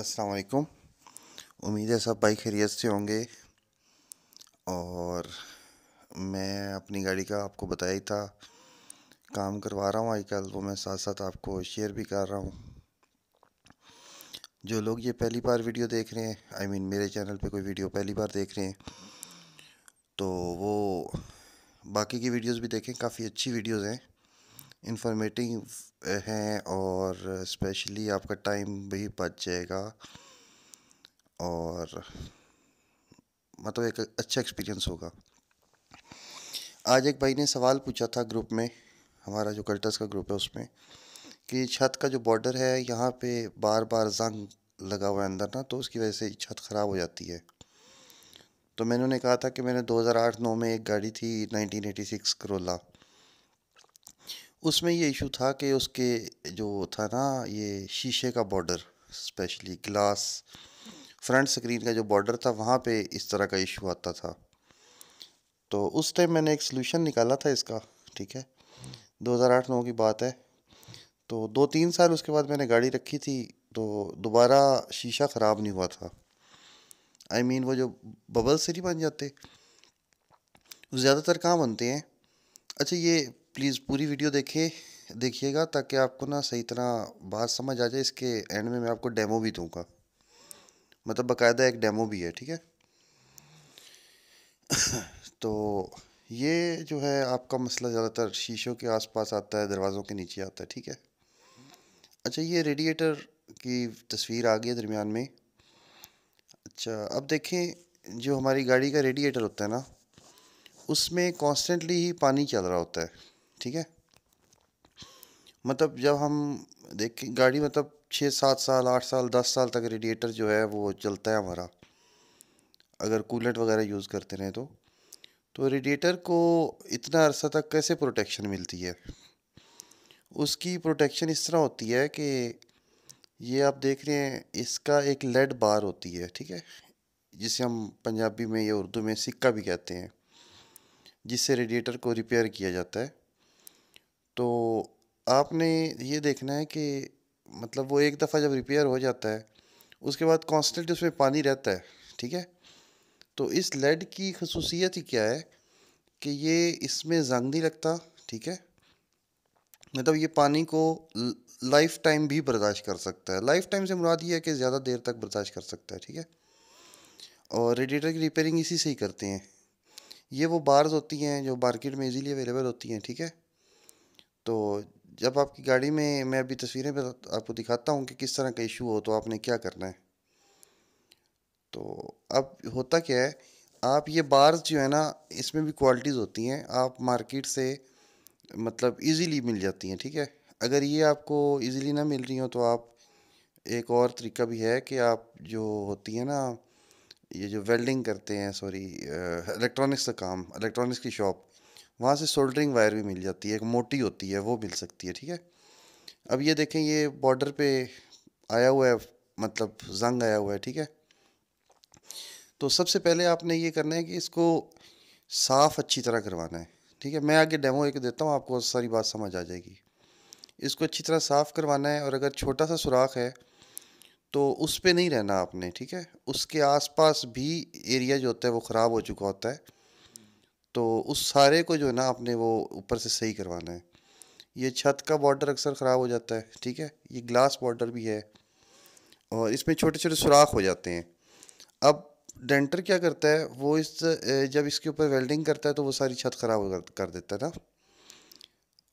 असलकुम उम्मीद है सब भाई खैरियत से होंगे और मैं अपनी गाड़ी का आपको बताया ही था काम करवा रहा हूँ आजकल वो मैं साथ साथ आपको शेयर भी कर रहा हूँ जो लोग ये पहली बार वीडियो देख रहे हैं आई I मीन mean, मेरे चैनल पे कोई वीडियो पहली बार देख रहे हैं तो वो बाकी की वीडियोस भी देखें काफ़ी अच्छी वीडियोज़ हैं इंफॉर्मेटिव eh, हैं और स्पेशली आपका टाइम भी बच जाएगा और मतलब एक अच्छा एक्सपीरियंस होगा आज एक भाई ने सवाल पूछा था ग्रुप में हमारा जो कल्टस का ग्रुप है उसमें कि छत का जो बॉर्डर है यहाँ पे बार बार जंग लगा हुआ है अंदर ना तो उसकी वजह से छत ख़राब हो जाती है तो मैंने उन्हें कहा था कि मैंने 2008-9 में एक गाड़ी थी 1986 करोला उसमें ये इशू था कि उसके जो था ना ये शीशे का border specially glass front screen का जो बॉर्डर था वहाँ पे इस तरह का इशू आता था तो उस टाइम मैंने एक सोल्यूशन निकाला था इसका ठीक है 2008 हज़ार की बात है तो दो तीन साल उसके बाद मैंने गाड़ी रखी थी तो दोबारा शीशा ख़राब नहीं हुआ था आई I मीन mean, वो जो बबल से नहीं बन जाते ज़्यादातर कहाँ बनते हैं अच्छा ये प्लीज़ पूरी वीडियो देखे देखिएगा ताकि आपको ना सही तरह बात समझ आ जाए इसके एंड में मैं आपको डेमो भी दूंगा मतलब बकायदा एक डेमो भी है ठीक है तो ये जो है आपका मसला ज़्यादातर शीशों के आसपास आता है दरवाज़ों के नीचे आता है ठीक है अच्छा ये रेडिएटर की तस्वीर आ गई है दरमियान में अच्छा अब देखें जो हमारी गाड़ी का रेडिएटर होता है ना उसमें कॉन्स्टेंटली ही पानी चल रहा होता है ठीक है मतलब जब हम देखें गाड़ी मतलब छः सात साल आठ साल दस साल तक रेडिएटर जो है वो चलता है हमारा अगर कूलेंट वगैरह यूज़ करते रहें तो तो रेडिएटर को इतना अरसा तक कैसे प्रोटेक्शन मिलती है उसकी प्रोटेक्शन इस तरह होती है कि ये आप देख रहे हैं इसका एक लेड बार होती है ठीक है जिसे हम पंजाबी में या उर्दू में सिक्का भी कहते हैं जिससे रेडिएटर को रिपेयर किया जाता है तो आपने ये देखना है कि मतलब वो एक दफ़ा जब रिपेयर हो जाता है उसके बाद कॉन्स्टेंट उसमें पानी रहता है ठीक है तो इस लेड की खसूसियत ही क्या है कि ये इसमें जंग नहीं लगता ठीक है मतलब ये पानी को लाइफ टाइम भी बर्दाश्त कर सकता है लाइफ टाइम से मुराद ये है कि ज़्यादा देर तक बर्दाश्त कर सकता है ठीक है और रेडिएटर की रिपेयरिंग इसी से ही करते हैं ये वो बार्स होती हैं जो मार्केट में इजीली अवेलेबल होती हैं ठीक है तो जब आपकी गाड़ी में मैं अभी तस्वीरें पर आपको दिखाता हूँ कि किस तरह का इशू हो तो आपने क्या करना है तो अब होता क्या है आप ये बार्स जो है ना इसमें भी क्वालिटीज़ होती हैं आप मार्केट से मतलब इजीली मिल जाती हैं ठीक है अगर ये आपको इजीली ना मिल रही हो तो आप एक और तरीका भी है कि आप जो होती है ना ये जो वेल्डिंग करते हैं सॉरी इलेक्ट्रॉनिक्स का काम इलेक्ट्रॉनिक्स की शॉप वहाँ से सोल्डरिंग वायर भी मिल जाती है एक मोटी होती है वो मिल सकती है ठीक है अब ये देखें ये बॉर्डर पे आया हुआ है मतलब जंग आया हुआ है ठीक है तो सबसे पहले आपने ये करना है कि इसको साफ़ अच्छी तरह करवाना है ठीक है मैं आगे डेमो एक देता हूँ आपको सारी बात समझ आ जाएगी इसको अच्छी तरह साफ़ करवाना है और अगर छोटा सा सुराख है तो उस पर नहीं रहना आपने ठीक है उसके आसपास भी एरिया जो होता है वो ख़राब हो चुका होता है तो उस सारे को जो है ना आपने वो ऊपर से सही करवाना है ये छत का बॉर्डर अक्सर ख़राब हो जाता है ठीक है ये ग्लास बॉर्डर भी है और इसमें छोटे छोटे सुराख हो जाते हैं अब डेंटर क्या करता है वो इस जब इसके ऊपर वेल्डिंग करता है तो वो सारी छत ख़राब कर देता है ना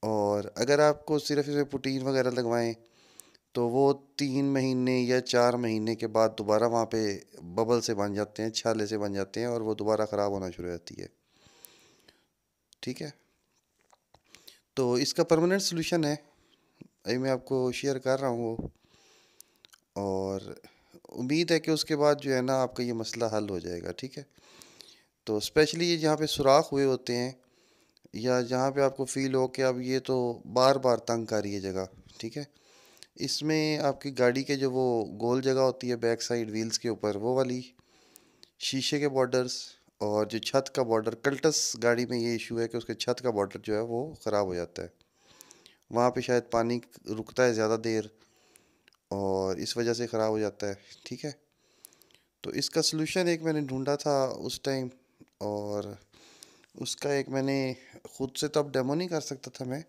और अगर आपको सिर्फ इसमें पुटीन वगैरह लगवाएं तो वो तीन महीने या चार महीने के बाद दोबारा वहाँ पे बबल से बन जाते हैं छाले से बन जाते हैं और वो दोबारा ख़राब होना शुरू हो जाती है ठीक है तो इसका परमानेंट सोल्यूशन है अभी मैं आपको शेयर कर रहा हूँ वो और उम्मीद है कि उसके बाद जो है ना आपका ये मसला हल हो जाएगा ठीक है तो स्पेशली ये जहाँ पे सुराख हुए होते हैं या जहाँ पे आपको फील हो कि अब ये तो बार बार तंग कर रही है जगह ठीक है इसमें आपकी गाड़ी के जो वो गोल जगह होती है बैक साइड व्हील्स के ऊपर वो वाली शीशे के बॉर्डर्स और जो छत का बॉर्डर कल्टस गाड़ी में ये इशू है कि उसके छत का बॉर्डर जो है वो ख़राब हो जाता है वहाँ पे शायद पानी रुकता है ज़्यादा देर और इस वजह से ख़राब हो जाता है ठीक है तो इसका सलूशन एक मैंने ढूंढा था उस टाइम और उसका एक मैंने ख़ुद से तो अब डेमो नहीं कर सकता था मैं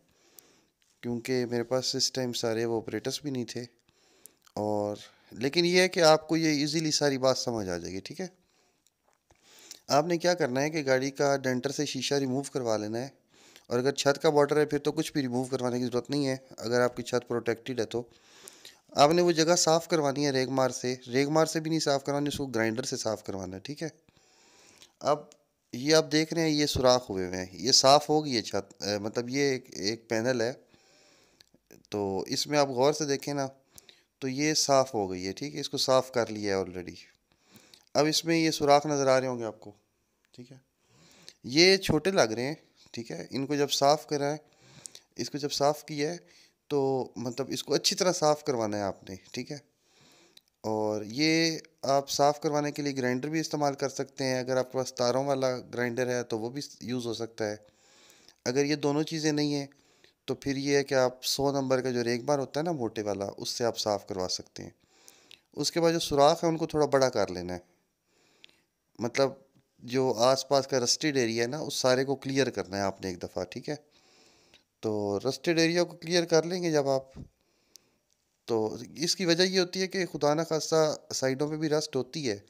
क्योंकि मेरे पास इस टाइम सारे वो ऑपरेटर्स भी नहीं थे और लेकिन ये है कि आपको ये इजीली सारी बात समझ आ जाएगी ठीक है आपने क्या करना है कि गाड़ी का डेंटर से शीशा रिमूव करवा लेना है और अगर छत का बॉर्डर है फिर तो कुछ भी रिमूव करवाने की ज़रूरत नहीं है अगर आपकी छत प्रोटेक्टेड है तो आपने वो जगह साफ़ करवानी है रेगमार से रेगमार से भी नहीं साफ़ करवानी उसको ग्राइंडर से साफ़ करवाना है ठीक है अब ये आप देख रहे हैं ये सुराख हुए हुए हैं ये साफ़ होगी ये छत मतलब ये एक, एक पैनल है तो इसमें आप गौर से देखें ना तो ये साफ़ हो गई है ठीक है इसको साफ़ कर लिया है ऑलरेडी अब इसमें ये सुराख नज़र आ रहे होंगे आपको ठीक है ये छोटे लग रहे हैं ठीक है इनको जब साफ़ करा इसको जब साफ़ किया है तो मतलब इसको अच्छी तरह साफ़ करवाना है आपने ठीक है और ये आप साफ़ करवाने के लिए ग्राइंडर भी इस्तेमाल कर सकते हैं अगर आपके पास तारों वाला ग्राइंडर है तो वो भी यूज़ हो सकता है अगर ये दोनों चीज़ें नहीं हैं तो फिर ये है कि आप सौ नंबर का जो रेग बार होता है ना मोटे वाला उससे आप साफ़ करवा सकते हैं उसके बाद जो सुराख है उनको थोड़ा बड़ा कर लेना है मतलब जो आसपास का रस्टेड एरिया है ना उस सारे को क्लियर करना है आपने एक दफ़ा ठीक है तो रस्टेड एरिया को क्लियर कर लेंगे जब आप तो इसकी वजह ये होती है कि खुदा न खासा साइडों पे भी रस्ट होती है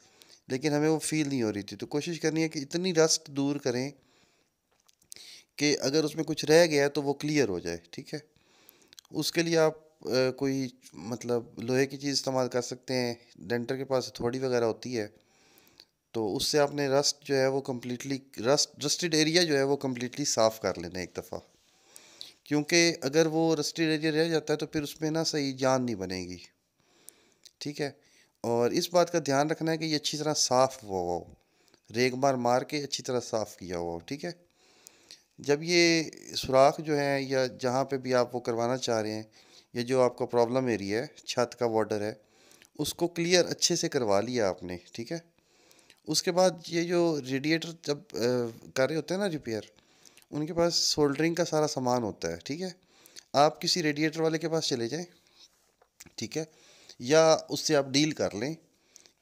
लेकिन हमें वो फील नहीं हो रही थी तो कोशिश करनी है कि इतनी रस्ट दूर करें कि अगर उसमें कुछ रह गया तो वो क्लियर हो जाए ठीक है उसके लिए आप कोई मतलब लोहे की चीज़ इस्तेमाल कर सकते हैं डेंटर के पास थोड़ी वगैरह होती है तो उससे आपने रस्ट जो है वो कम्प्लीटली रस्ट रस्टेड एरिया जो है वो कम्प्लीटली साफ़ कर लेना एक दफ़ा क्योंकि अगर वो रस्टेड एरिया रह जाता है तो फिर उसमें ना सही जान नहीं बनेगी ठीक है और इस बात का ध्यान रखना है कि ये अच्छी तरह साफ़ हुआ हुआ हो रेग मार मार के अच्छी तरह साफ़ किया हुआ हो ठीक है जब ये सुराख जो है या जहाँ पे भी आप वो करवाना चाह रहे हैं या जो आपका प्रॉब्लम एरिया है छत का बॉर्डर है उसको क्लियर अच्छे से करवा लिया आपने ठीक है उसके बाद ये जो रेडिएटर जब कर रहे होते हैं ना रिपेयर उनके पास सोल्डरिंग का सारा सामान होता है ठीक है आप किसी रेडिएटर वाले के पास चले जाएं ठीक है या उससे आप डील कर लें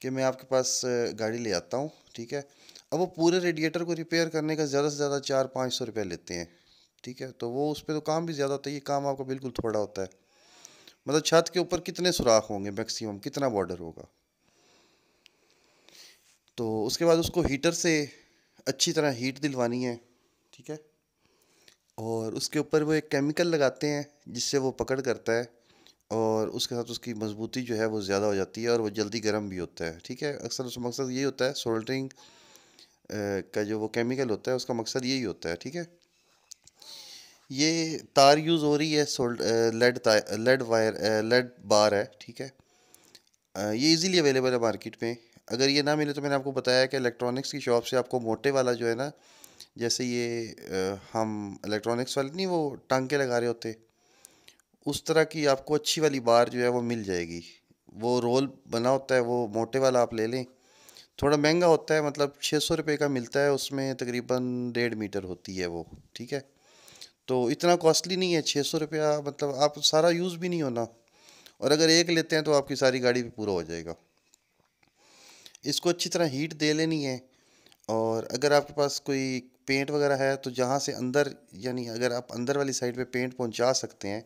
कि मैं आपके पास गाड़ी ले आता हूँ ठीक है अब वो पूरे रेडिएटर को रिपेयर करने का ज़्यादा से ज़्यादा चार पाँच सौ रुपये लेते हैं ठीक है तो वो उस पर तो काम भी ज़्यादा होता है ये काम आपका बिल्कुल थोड़ा होता है मतलब छत के ऊपर कितने सुराख होंगे मैक्सिमम कितना बॉर्डर होगा तो उसके बाद उसको हीटर से अच्छी तरह हीट दिलवानी है ठीक है और उसके ऊपर वो एक केमिकल लगाते हैं जिससे वो पकड़ करता है और उसके साथ उसकी मजबूती जो है वो ज़्यादा हो जाती है और वो जल्दी गर्म भी होता है ठीक है अक्सर उसका मकसद यही होता है सोल्डरिंग का जो वो केमिकल होता है उसका मकसद यही होता है ठीक है ये तार यूज़ हो रही है solder lead lead wire lead bar है ठीक है ये इजीली अवेलेबल है मार्केट में अगर ये ना मिले तो मैंने आपको बताया कि इलेक्ट्रॉनिक्स की शॉप से आपको मोटे वाला जो है ना जैसे ये हम इलेक्ट्रॉनिक्स वाले नहीं वो टांके लगा रहे होते उस तरह की आपको अच्छी वाली बार जो है वो मिल जाएगी वो रोल बना होता है वो मोटे वाला आप ले लें थोड़ा महंगा होता है मतलब छः सौ रुपये का मिलता है उसमें तकरीबन डेढ़ मीटर होती है वो ठीक है तो इतना कॉस्टली नहीं है छः सौ रुपया मतलब आप सारा यूज़ भी नहीं होना और अगर एक लेते हैं तो आपकी सारी गाड़ी भी पूरा हो जाएगा इसको अच्छी तरह हीट दे लेनी है और अगर आपके पास कोई पेंट वगैरह है तो जहाँ से अंदर यानी अगर आप अंदर वाली साइड पे पेंट पहुँचा सकते हैं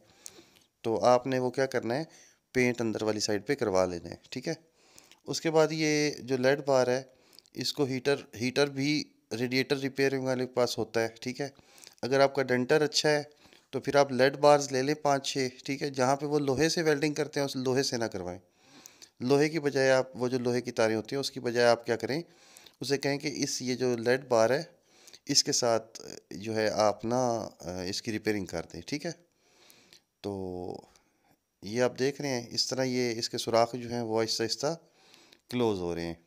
तो आपने वो क्या करना है पेंट अंदर वाली साइड पे करवा लेना है ठीक है उसके बाद ये जो लेड बार है इसको हीटर हीटर भी रेडिएटर रिपेयरिंग वाले पास होता है ठीक है अगर आपका डेंटर अच्छा है तो फिर आप लेड बार्स ले लें पाँच छः ठीक है जहाँ पे वो लोहे से वेल्डिंग करते हैं उस लोहे से ना करवाएं लोहे की बजाय आप वो जो लोहे की तारें होती हैं उसकी बजाय आप क्या करें उसे कहें कि इस ये जो लेड बार है इसके साथ जो है आप ना इसकी रिपेयरिंग कर दें ठीक है तो ये आप देख रहे हैं इस तरह ये इसके सुराख जो हैं वो आहिस्ता आहिस्ता क्लोज़ हो रहे हैं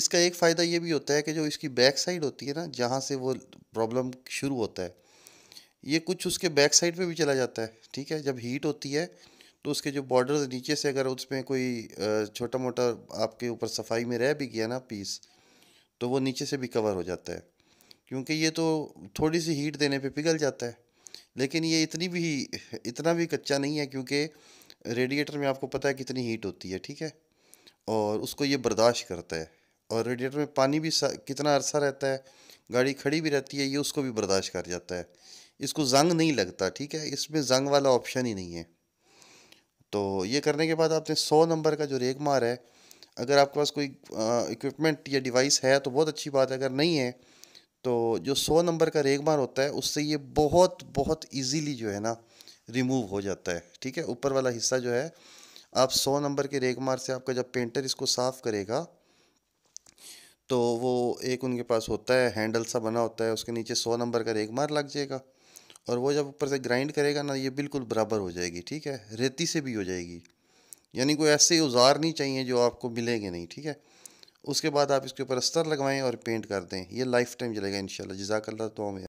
इसका एक फ़ायदा ये भी होता है कि जो इसकी बैक साइड होती है ना जहाँ से वो प्रॉब्लम शुरू होता है ये कुछ उसके बैक साइड पे भी चला जाता है ठीक है जब हीट होती है तो उसके जो बॉर्डर नीचे से अगर उसमें कोई छोटा मोटा आपके ऊपर सफाई में रह भी गया ना पीस तो वो नीचे से भी कवर हो जाता है क्योंकि ये तो थोड़ी सी हीट देने पे पिघल जाता है लेकिन ये इतनी भी इतना भी कच्चा नहीं है क्योंकि रेडिएटर में आपको पता है कितनी हीट होती है ठीक है और उसको ये बर्दाश्त करता है और रेडिएटर में पानी भी कितना अरसा रहता है गाड़ी खड़ी भी रहती है ये उसको भी बर्दाश्त कर जाता है इसको जंग नहीं लगता ठीक है इसमें जंग वाला ऑप्शन ही नहीं है तो ये करने के बाद आपने सौ नंबर का जो रेग मार है अगर आपके पास कोई इक्विपमेंट या डिवाइस है तो बहुत अच्छी बात है अगर नहीं है तो जो सौ नंबर का रेग मार होता है उससे ये बहुत बहुत इजीली जो है ना रिमूव हो जाता है ठीक है ऊपर वाला हिस्सा जो है आप सौ नंबर के रेग मार से आपका जब पेंटर इसको साफ़ करेगा तो वो एक उनके पास होता है हैंडल सा बना होता है उसके नीचे सौ नंबर का रेग मार लग जाएगा और वो जब ऊपर से ग्राइंड करेगा ना ये बिल्कुल बराबर हो जाएगी ठीक है रेती से भी हो जाएगी यानी कोई ऐसे औजार नहीं चाहिए जो आपको मिलेंगे नहीं ठीक है उसके बाद आप इसके ऊपर अस्तर लगवाएं और पेंट कर दें ये लाइफ टाइम चलेगा इन शाला जजाकल्ला तो